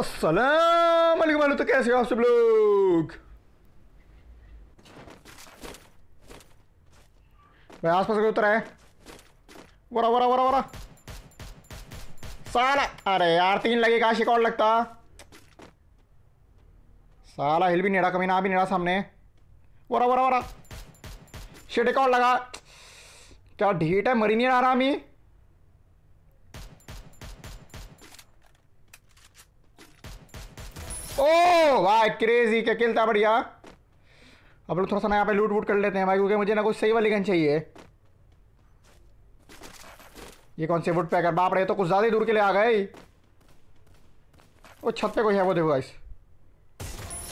असलम तो कैसे हो आप सब लोग भाई आसपास पास उतरा है वरा वरा वरा वरा साला अरे यार तीन लगे काश एक और लगता साला हिल भी नेड़ा कभी ना भी नेड़ा सामने वरा वरा वरा शिट एक और लगा क्या ढीट है मरी नहीं आ रहा आरामी ओ भाई क्रेजी क्या खेलता बढ़िया अब लोग थोड़ा सा ना यहाँ पे लूट वूट कर लेते हैं भाई क्योंकि मुझे ना कुछ सही वाली गन चाहिए ये कौन से वुड पैकर बाप रहे तो कुछ ज़्यादा ही दूर के लिए आ गए वो छत पे कोई है वो देखो guys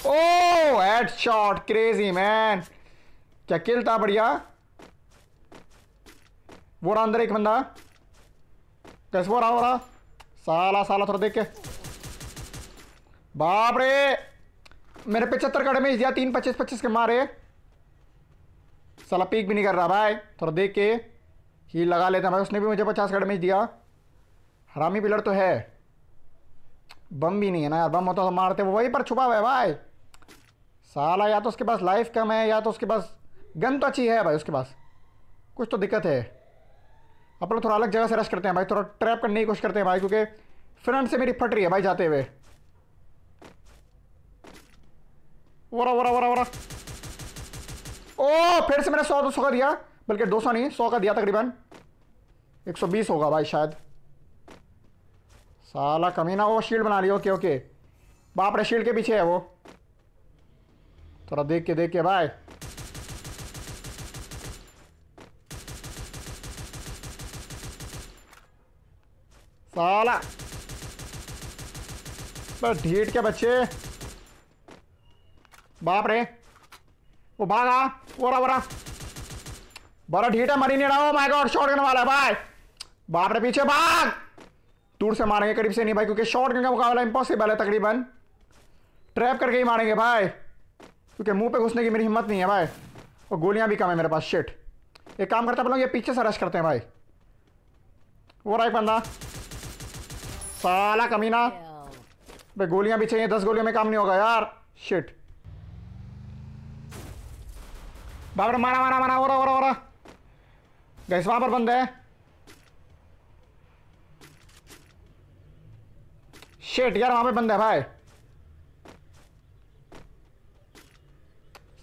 oh headshot crazy man क्या खेलता बढ़िया वो रहा अंदर एक बंदा कैसे वो रहा वो रहा साला साला थोड़ा देख के बाप रे मेरे पिछहत्तर कड़े में दिया तीन पच्चीस पच्चीस के मारे साला पीक भी नहीं कर रहा भाई थोड़ा देख के ही लगा लेता भाई उसने भी मुझे पचास का में दिया हरामी पिलर तो है बम भी नहीं है ना यार बम होता तो मारते वो वहीं पर छुपा हुआ है भाई साला या तो उसके पास लाइफ कम है या तो उसके पास गन तो अच्छी है भाई उसके पास कुछ तो दिक्कत है अपन लोग थोड़ा अलग जगह से रश करते हैं भाई थोड़ा ट्रैप करने की कोशिश करते हैं भाई क्योंकि फ्रंट से मेरी फट रही है भाई जाते हुए वरा वरा वरा वरा ओ फिर से मैंने सौ दो तो सौ का दिया बल्कि दो सौ नहीं सौ का दिया तकरीबन एक सौ बीस होगा भाई शायद साला कमी ना वो शील्ड बना लिया ओके ओके बाप रे शील्ड के पीछे है वो थोड़ा देख के देख के भाई साला ढीट के बच्चे बाप रे वो भागा बोरा बोरा बड़ा ढीठ है मरी नहीं रहा माय गॉड शॉर्ट करने वाला है भाई बाप रे पीछे भाग दूर से मारेंगे करीब से नहीं भाई क्योंकि शॉर्ट गन का मुकाबला इम्पॉसिबल है तकरीबन ट्रैप करके ही मारेंगे भाई क्योंकि मुंह पे घुसने की मेरी हिम्मत नहीं है भाई और गोलियां भी कम है मेरे पास शिट एक काम करते हैं लोग ये पीछे से रश करते हैं भाई वो रहा एक बंदा साला कमीना भाई गोलियां भी चाहिए दस गोलियों में काम नहीं होगा यार शिट बाबर मारा मारा मारा ओरा ओरा ओरा गैस वहां पर बंद है शेट यार वहां पे बंद है भाई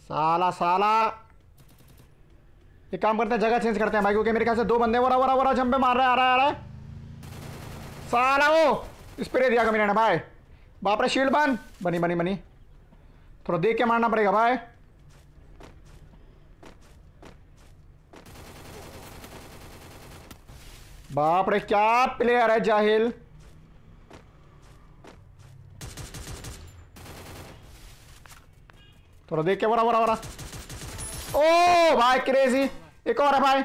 साला साला एक काम करते हैं जगह चेंज करते हैं भाई क्योंकि मेरे ख्याल से दो बंदे वोरा वरा वरा जंपे मार रहा है आ रहा है आ रहा है साला वो स्प्रे दिया मेरे ने भाई बाप रे शील्ड बन बनी बनी बनी थोड़ा देख के मारना पड़ेगा भाई बाप रे क्या प्लेयर है जाहिल थोड़ा देख के वरा बरा वरा ओ भाई क्रेजी एक और है भाई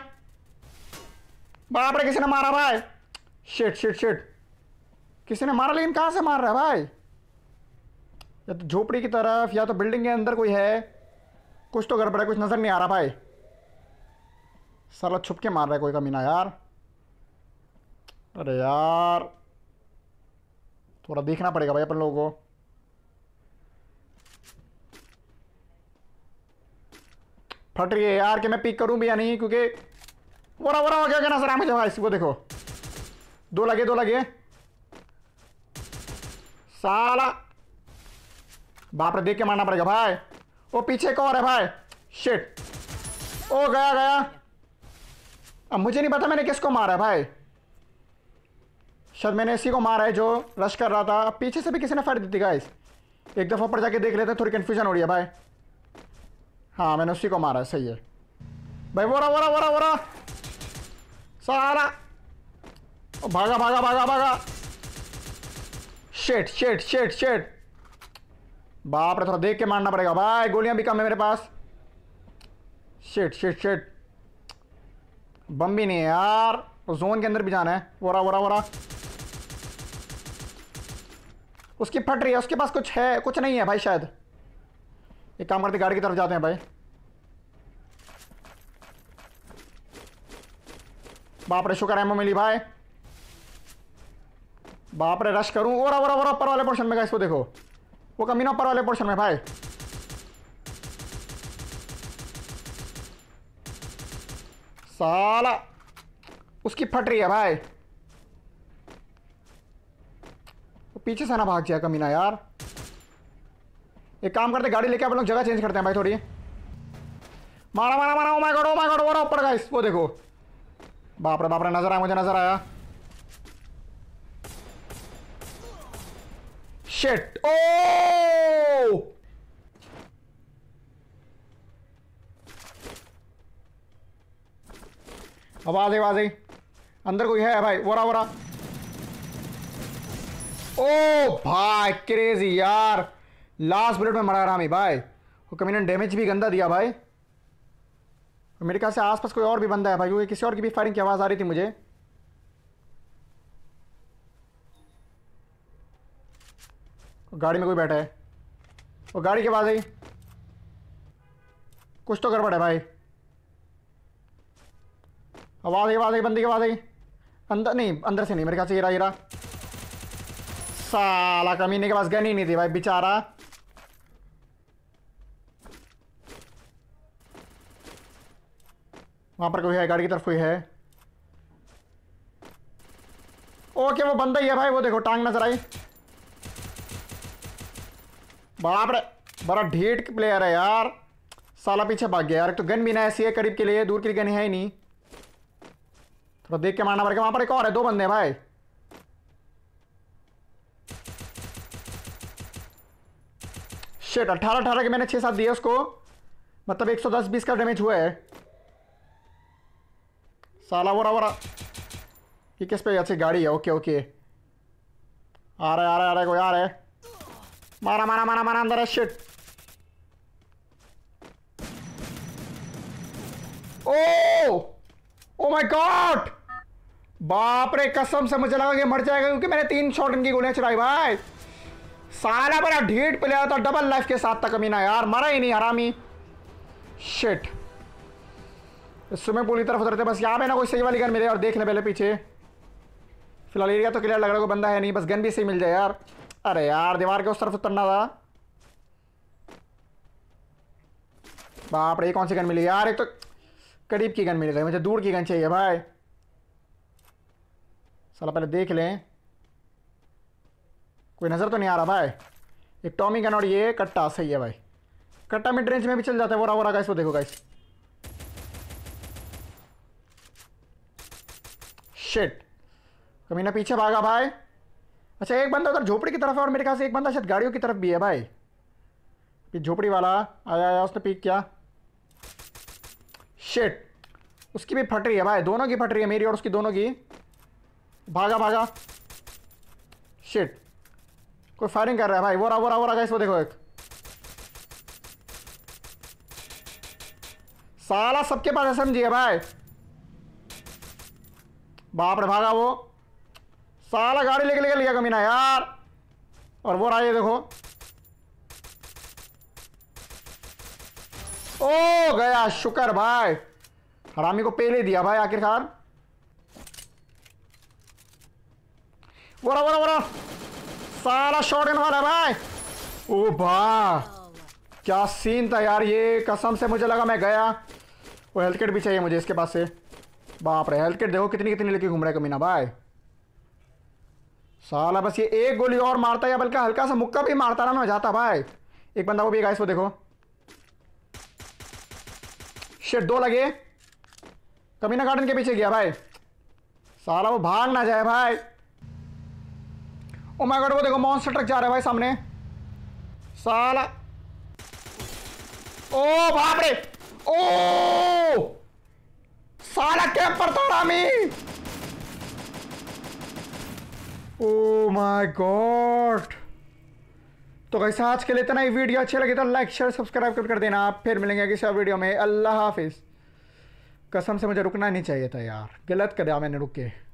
बाप रे किसी ने मारा भाई शिट शिट शिट किसी ने मारा लेकिन कहां से मार रहा है भाई या तो झोपड़ी की तरफ या तो बिल्डिंग के अंदर कोई है कुछ तो गड़बड़ है कुछ नज़र नहीं आ रहा भाई साला छुप के मार रहा है कोई कमीना यार अरे यार थोड़ा देखना पड़ेगा भाई अपन लोगों को फट रही है यार कि मैं पिक करूं भी या नहीं क्योंकि वोरा वोरा हो गया ना सर आगे इसको देखो दो लगे दो लगे साला बाप रे देख के मारना पड़ेगा भाई वो पीछे कौन है भाई शिट ओ गया गया अब मुझे नहीं पता मैंने किसको मारा है भाई शायद मैंने इसी को मारा है जो रश कर रहा था पीछे से भी किसी ने फायर दी थी गाइस एक दफ़ा ऊपर जाके देख लेते थोड़ी कन्फ्यूजन हो रही है भाई हाँ मैंने उसी को मारा है सही है भाई वोरा वोरा वोरा वोरा सारा भागा भागा भागा भागा शेट शेट शेट शेट बाप रे थोड़ा देख के मारना पड़ेगा भाई गोलियां भी कम है मेरे पास शेट शेट शेट बम भी नहीं है यार जोन के अंदर भी जाना है वोरा वोरा वोरा उसकी फट रही है उसके पास कुछ है कुछ नहीं है भाई शायद एक काम करते गाड़ी की तरफ जाते हैं भाई बाप रे शुक्र एमओ मिली भाई बाप रे रश करूं और और और पर वाले पोर्शन में इसको देखो वो कमी ना पर वाले पोर्शन में भाई साला उसकी फट रही है भाई पीछे से ना भाग जाए कमीना यार एक काम करते गाड़ी लेके आप लोग जगह चेंज करते हैं भाई थोड़ी मारा मारा मारा oh my god oh my god ऊपर गाइस वो देखो बाप रे बाप रे नजर आया मुझे नजर आया शिट ओ आवाज आई आवाज आई अंदर कोई है भाई वोरा वोरा ओ oh, भाई क्रेजी यार लास्ट मिनट में मरा रामी भाई वो कमी डैमेज भी गंदा दिया भाई मेरे ख्याल से आसपास कोई और भी बंदा है भाई क्योंकि किसी और की भी फायरिंग की आवाज़ आ रही थी मुझे गाड़ी में कोई बैठा है वो गाड़ी के पास आई कुछ तो गड़बड़ है भाई आवाज़ आई आवाज आई बंदी की आवाज आई अंदर नहीं अंदर से नहीं मेरे ख्याल से हीरा हीरा रहा साला कमीने के पास गन ही नहीं थी भाई बेचारा वहां पर कोई है गाड़ी की तरफ कोई है ओके वो बंदा ही है भाई वो देखो टांग नजर आई बाप रे बड़ा ढीठ प्लेयर है यार साला पीछे भाग गया यार तो गन भी ना ऐसी है करीब के लिए दूर के लिए गन है ही नहीं थोड़ा देख के मारना पड़ेगा वहां पर एक और है दो बंदे भाई शेट अट्ठारह अठारह के मैंने छः सात दिया उसको मतलब एक सौ दस बीस का डैमेज हुआ है साला वोरा वोरा ये किस पे अच्छी गाड़ी है ओके ओके आ रहा है आ रहा है आ रहा है आ रहा है मारा मारा मारा मारा अंदर है शेट ओ ओ माय गॉड बाप रे कसम से मुझे लगा कि मर जाएगा क्योंकि मैंने तीन शॉट की गोलियां चढ़ाई भाई साला बड़ा ढीट प्लेयर था डबल लाइफ के साथ तक अमीना यार मरा ही नहीं हरामी शिट स्विमिंग पूल की तरफ उतरते बस यहाँ पे ना कोई सही वाली गन मिले और देख ले पहले पीछे फिलहाल एरिया तो क्लियर लग रहा है कोई बंदा है नहीं बस गन भी सही मिल जाए यार अरे यार दीवार के उस तरफ उतरना था बाप रे कौन सी गन मिली यार एक तो करीब की गन मिली थी मुझे दूर की गन चाहिए भाई साला पहले देख लें कोई नज़र तो नहीं आ रहा भाई एक टॉमी गन और ये कट्टा सही है भाई कट्टा मिड रेंज में भी चल जाता है वो रहा वो रहा गाइस वो देखो गाइस शिट कभी ना पीछे भागा भाई अच्छा एक बंदा उधर झोपड़ी की तरफ है और मेरे ख्याल से एक बंदा शायद गाड़ियों की तरफ भी है भाई ये झोपड़ी वाला आया आया उसने पीक किया शिट उसकी भी फट रही है भाई दोनों की फट रही है मेरी और उसकी दोनों की भागा भागा शिट कोई फायरिंग कर रहा है भाई वो रहा वो रहा वो रहा इसको देखो एक साला सबके पास है भाई बाप रे भागा वो साला गाड़ी लेके लेके लिया कमीना यार और वो रहा ये देखो ओ गया शुक्र भाई हरामी को पहले दिया भाई आखिरकार वो रहा वो रहा वो रहा सारा शॉट इन वाला भाई ओ बा क्या सीन था यार ये कसम से मुझे लगा मैं गया वो हेल्थ किट भी चाहिए मुझे इसके पास से बाप रे हेल्थ किट देखो कितनी कितनी लेके घूम रहा है कमीना भाई साला बस ये एक गोली और मारता या बल्कि हल्का सा मुक्का भी मारता रहा ना जाता भाई एक बंदा वो भी गाइस वो देखो शेट दो लगे कमीना गार्डन के पीछे गया भाई साला वो भाग ना जाए भाई ओ माय गॉड वो देखो मॉन्स्टर ट्रक जा रहा है भाई सामने साला ओ बाप रे ओ साला कैप पर तोड़ा मी ओ माय गॉड तो कैसे आज के लिए इतना ही वीडियो अच्छी लगे तो लाइक शेयर सब्सक्राइब कर, देना आप फिर मिलेंगे किसी वीडियो में अल्लाह हाफिज़ कसम से मुझे रुकना नहीं चाहिए था यार गलत कर दिया मैंने रुक के